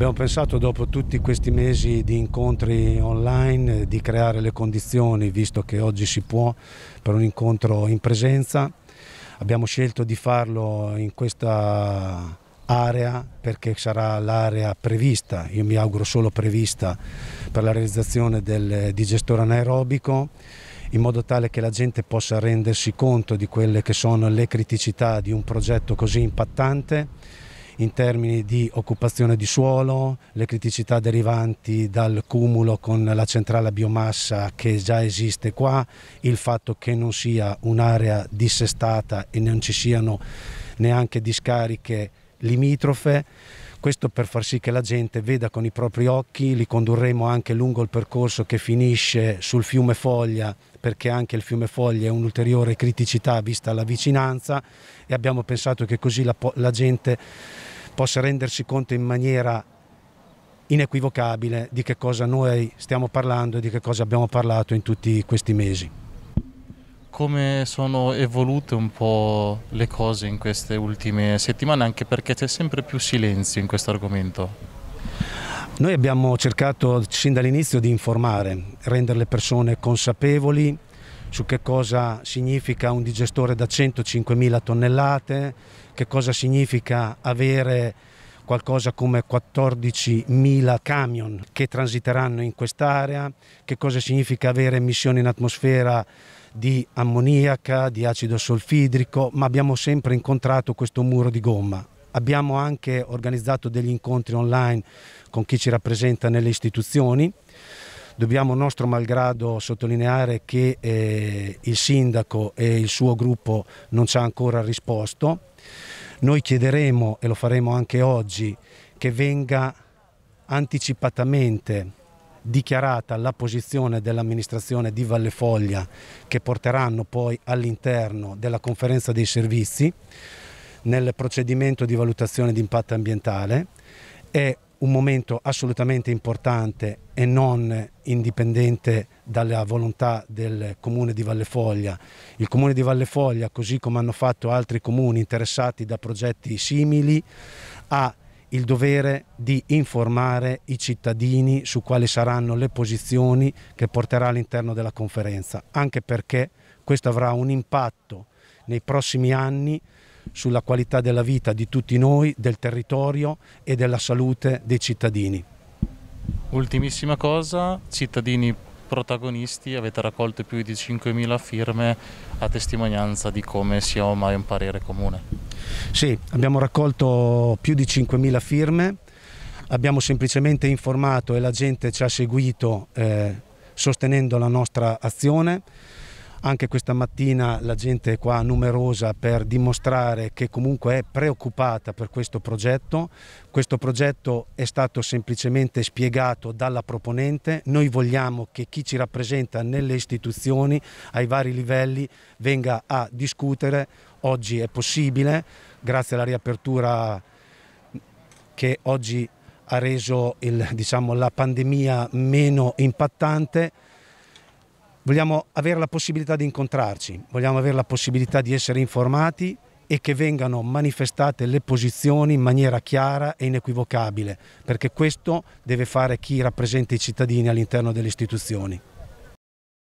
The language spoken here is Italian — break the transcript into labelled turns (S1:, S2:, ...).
S1: Abbiamo pensato dopo tutti questi mesi di incontri online di creare le condizioni, visto che oggi si può, per un incontro in presenza. Abbiamo scelto di farlo in questa area perché sarà l'area prevista, io mi auguro solo prevista per la realizzazione del digestore anaerobico in modo tale che la gente possa rendersi conto di quelle che sono le criticità di un progetto così impattante in termini di occupazione di suolo, le criticità derivanti dal cumulo con la centrale a biomassa che già esiste qua, il fatto che non sia un'area dissestata e non ci siano neanche discariche limitrofe. Questo per far sì che la gente veda con i propri occhi, li condurremo anche lungo il percorso che finisce sul fiume Foglia, perché anche il fiume Foglia è un'ulteriore criticità vista la vicinanza e abbiamo pensato che così la, la gente possa rendersi conto in maniera inequivocabile di che cosa noi stiamo parlando e di che cosa abbiamo parlato in tutti questi mesi.
S2: Come sono evolute un po' le cose in queste ultime settimane, anche perché c'è sempre più silenzio in questo argomento?
S1: Noi abbiamo cercato sin dall'inizio di informare, rendere le persone consapevoli su che cosa significa un digestore da 105.000 tonnellate, che cosa significa avere qualcosa come 14.000 camion che transiteranno in quest'area, che cosa significa avere emissioni in atmosfera di ammoniaca, di acido solfidrico, ma abbiamo sempre incontrato questo muro di gomma. Abbiamo anche organizzato degli incontri online con chi ci rappresenta nelle istituzioni Dobbiamo nostro malgrado sottolineare che eh, il sindaco e il suo gruppo non ci ha ancora risposto. Noi chiederemo, e lo faremo anche oggi, che venga anticipatamente dichiarata la posizione dell'amministrazione di Valle Foglia che porteranno poi all'interno della conferenza dei servizi nel procedimento di valutazione di impatto ambientale e un momento assolutamente importante e non indipendente dalla volontà del comune di Vallefoglia. Il comune di Vallefoglia, così come hanno fatto altri comuni interessati da progetti simili, ha il dovere di informare i cittadini su quali saranno le posizioni che porterà all'interno della conferenza, anche perché questo avrà un impatto nei prossimi anni sulla qualità della vita di tutti noi, del territorio e della salute dei cittadini.
S2: Ultimissima cosa, cittadini protagonisti, avete raccolto più di 5.000 firme a testimonianza di come sia ormai un parere comune.
S1: Sì, abbiamo raccolto più di 5.000 firme, abbiamo semplicemente informato e la gente ci ha seguito eh, sostenendo la nostra azione. Anche questa mattina la gente è qua numerosa per dimostrare che comunque è preoccupata per questo progetto. Questo progetto è stato semplicemente spiegato dalla proponente. Noi vogliamo che chi ci rappresenta nelle istituzioni ai vari livelli venga a discutere. Oggi è possibile, grazie alla riapertura che oggi ha reso il, diciamo, la pandemia meno impattante vogliamo avere la possibilità di incontrarci, vogliamo avere la possibilità di essere informati e che vengano manifestate le posizioni in maniera chiara e inequivocabile, perché questo deve fare chi rappresenta i cittadini all'interno delle istituzioni.